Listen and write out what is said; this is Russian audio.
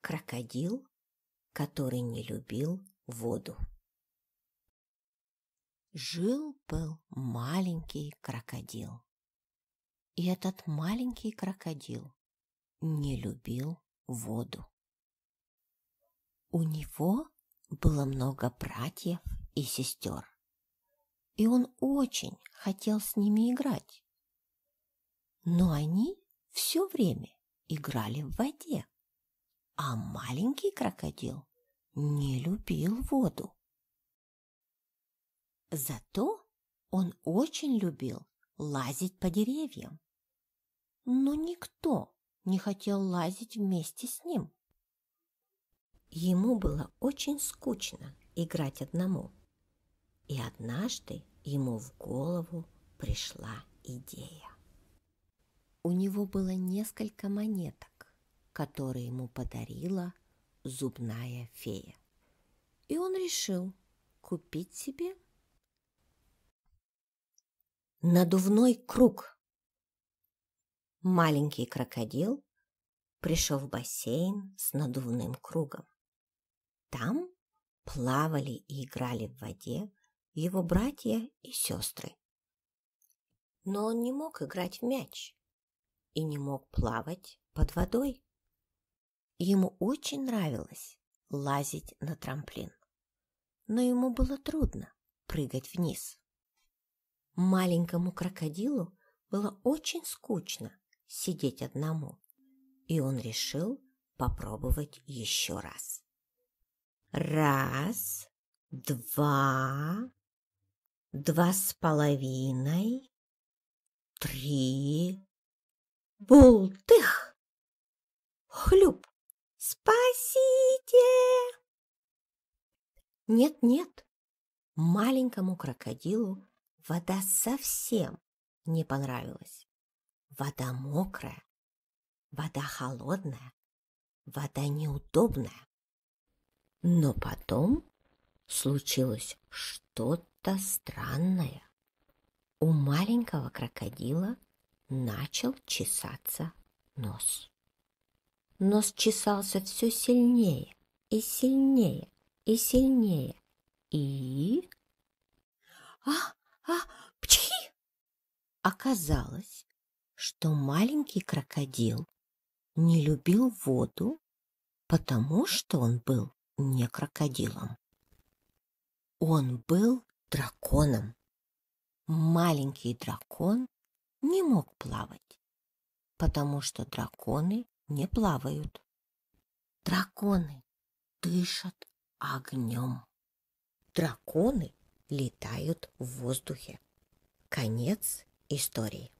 крокодил, который не любил воду. Жил-был маленький крокодил. И этот маленький крокодил не любил воду. У него было много братьев и сестер, и он очень хотел с ними играть. Но они все время играли в воде а маленький крокодил не любил воду. Зато он очень любил лазить по деревьям. Но никто не хотел лазить вместе с ним. Ему было очень скучно играть одному. И однажды ему в голову пришла идея. У него было несколько монеток, который ему подарила зубная фея. И он решил купить себе надувной круг. Маленький крокодил пришел в бассейн с надувным кругом. Там плавали и играли в воде его братья и сестры. Но он не мог играть в мяч и не мог плавать под водой. Ему очень нравилось лазить на трамплин. Но ему было трудно прыгать вниз. Маленькому крокодилу было очень скучно сидеть одному, и он решил попробовать еще раз. Раз, два, два с половиной, три, бултых, хлюп. «Спасите!» Нет-нет, маленькому крокодилу вода совсем не понравилась. Вода мокрая, вода холодная, вода неудобная. Но потом случилось что-то странное. У маленького крокодила начал чесаться нос. Нос чесался все сильнее и сильнее и сильнее. И... А, а, пчхи! Оказалось, что маленький крокодил не любил воду, потому что он был не крокодилом. Он был драконом. Маленький дракон не мог плавать, потому что драконы не плавают. Драконы дышат огнем. Драконы летают в воздухе. Конец истории.